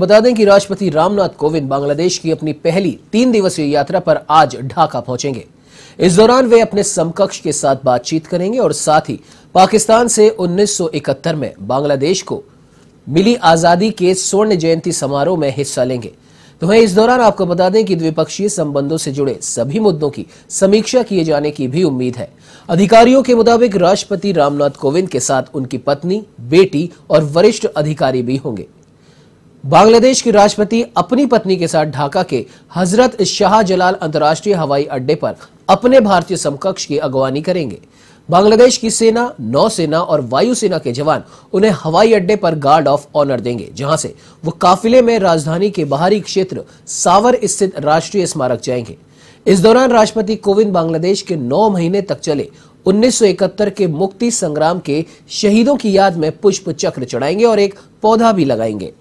बता दें कि राष्ट्रपति रामनाथ कोविंद बांग्लादेश की अपनी पहली तीन दिवसीय यात्रा पर आज ढाका पहुंचेंगे इस दौरान वे अपने समकक्ष के साथ बातचीत करेंगे और साथ ही पाकिस्तान से 1971 में बांग्लादेश को मिली आजादी के स्वर्ण जयंती समारोह में हिस्सा लेंगे तो वहीं इस दौरान आपको बता दें कि द्विपक्षीय संबंधों से जुड़े सभी मुद्दों की समीक्षा किए जाने की भी उम्मीद है अधिकारियों के मुताबिक राष्ट्रपति रामनाथ कोविंद के साथ उनकी पत्नी बेटी और वरिष्ठ अधिकारी भी होंगे बांग्लादेश की राष्ट्रपति अपनी पत्नी के साथ ढाका के हजरत शाह जलाल अंतर्राष्ट्रीय हवाई अड्डे पर अपने भारतीय समकक्ष की अगवानी करेंगे बांग्लादेश की सेना नौसेना और वायुसेना के जवान उन्हें हवाई अड्डे पर गार्ड ऑफ ऑनर देंगे जहां से वो काफिले में राजधानी के बाहरी क्षेत्र सावर स्थित राष्ट्रीय स्मारक जाएंगे इस दौरान राष्ट्रपति कोविंद बांग्लादेश के नौ महीने तक चले 1971 के मुक्ति संग्राम के शहीदों की याद में पुष्प चक्र चढ़ाएंगे और एक पौधा भी लगाएंगे